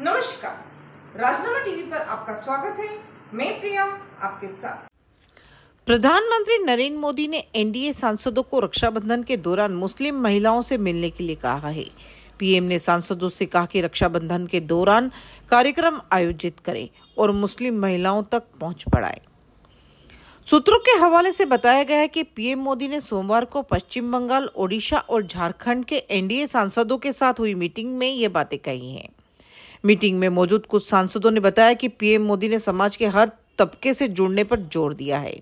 नमस्कार राजनामा टीवी पर आपका स्वागत है मैं प्रिया आपके साथ प्रधानमंत्री नरेंद्र मोदी ने एनडीए सांसदों को रक्षाबंधन के दौरान मुस्लिम महिलाओं से मिलने के लिए कहा है पीएम ने सांसदों से कहा कि रक्षाबंधन के दौरान कार्यक्रम आयोजित करें और मुस्लिम महिलाओं तक पहुंच बढ़ाए सूत्रों के हवाले से बताया गया है कि पीएम मोदी ने सोमवार को पश्चिम बंगाल ओडिशा और झारखंड के एनडीए सांसदों के साथ हुई मीटिंग में ये बातें कही हैं मीटिंग में मौजूद कुछ सांसदों ने बताया कि पीएम मोदी ने समाज के हर तबके से जुड़ने पर जोर दिया है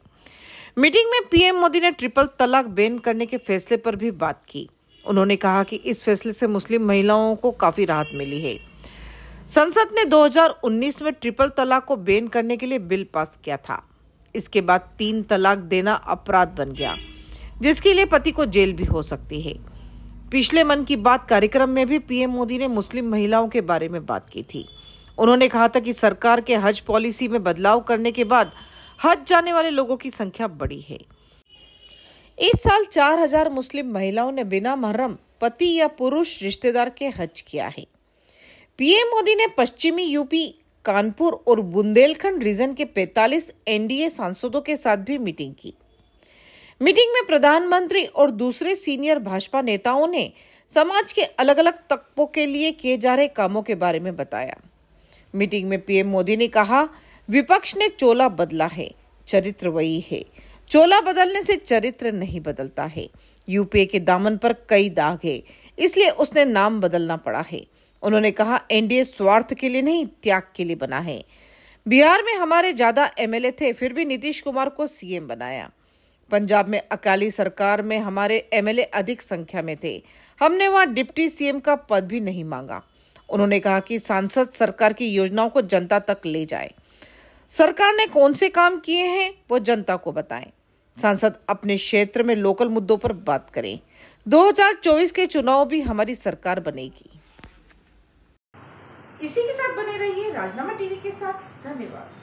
मीटिंग में पीएम मोदी ने ट्रिपल तलाक बैन करने के फैसले पर भी बात की उन्होंने कहा कि इस फैसले से मुस्लिम महिलाओं को काफी राहत मिली है संसद ने 2019 में ट्रिपल तलाक को बैन करने के लिए बिल पास किया था इसके बाद तीन तलाक देना अपराध बन गया जिसके लिए पति को जेल भी हो सकती है पिछले मन की बात कार्यक्रम में भी पीएम मोदी ने मुस्लिम महिलाओं के बारे में बात की थी उन्होंने कहा था कि सरकार के हज पॉलिसी में बदलाव करने के बाद हज जाने वाले लोगों की संख्या बढ़ी है इस साल 4000 मुस्लिम महिलाओं ने बिना महरम पति या पुरुष रिश्तेदार के हज किया है पीएम मोदी ने पश्चिमी यूपी कानपुर और बुंदेलखंड रीजन के 45 एनडीए सांसदों के साथ भी मीटिंग की मीटिंग में प्रधानमंत्री और दूसरे सीनियर भाजपा नेताओं ने समाज के अलग अलग तबकों के लिए किए जा रहे कामों के बारे में बताया मीटिंग में पीएम मोदी ने कहा विपक्ष ने चोला बदला है चरित्र वही है चोला बदलने से चरित्र नहीं बदलता है यूपीए के दामन पर कई दाग है इसलिए उसने नाम बदलना पड़ा है उन्होंने कहा एनडीए स्वार्थ के लिए नहीं त्याग के लिए बना है बिहार में हमारे ज्यादा एमएलए थे फिर भी नीतीश कुमार को सीएम बनाया पंजाब में अकाली सरकार में हमारे एमएलए अधिक संख्या में थे हमने वहां डिप्टी सीएम का पद भी नहीं मांगा उन्होंने कहा कि सांसद सरकार की योजनाओं को जनता तक ले जाए सरकार ने कौन से काम किए हैं वो जनता को बताएं सांसद अपने क्षेत्र में लोकल मुद्दों पर बात करें 2024 के चुनाव भी हमारी सरकार बनेगी इसी के साथ बने रहिए राजनामा टीवी के साथ धन्यवाद